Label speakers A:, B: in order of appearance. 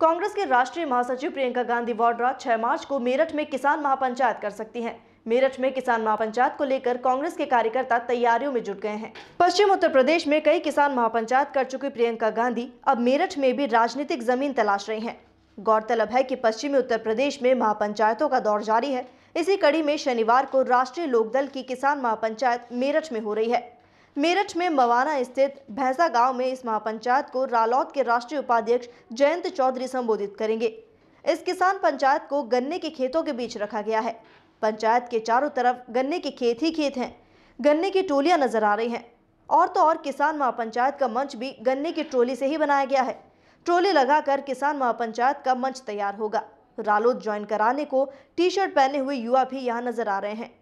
A: कांग्रेस के राष्ट्रीय महासचिव प्रियंका गांधी वाड्रा छह मार्च को मेरठ में किसान महापंचायत कर सकती हैं मेरठ में किसान महापंचायत को लेकर कांग्रेस के कार्यकर्ता तैयारियों में जुट गए हैं पश्चिम उत्तर प्रदेश में कई किसान महापंचायत कर चुकी प्रियंका गांधी अब मेरठ में भी राजनीतिक जमीन तलाश रही हैं गौरतलब है कि पश्चिमी उत्तर प्रदेश में महापंचायतों का दौर जारी है इसी कड़ी में शनिवार को राष्ट्रीय लोकदल की किसान महापंचायत मेरठ में हो रही है मेरठ में मवाना स्थित भैंसा गांव में इस महापंचायत को रालौद के राष्ट्रीय उपाध्यक्ष जयंत चौधरी संबोधित करेंगे इस किसान पंचायत को गन्ने के खेतों के बीच रखा गया है पंचायत के चारों तरफ गन्ने के खेत ही खेत हैं गन्ने की टोलियां नजर आ रही हैं और तो और किसान महापंचायत का मंच भी गन्ने की ट्रोली से ही बनाया गया है ट्रोली लगाकर किसान महापंचायत का मंच तैयार होगा रालोद ज्वाइन कराने को टी शर्ट पहने हुए युवा भी यहाँ नजर आ रहे हैं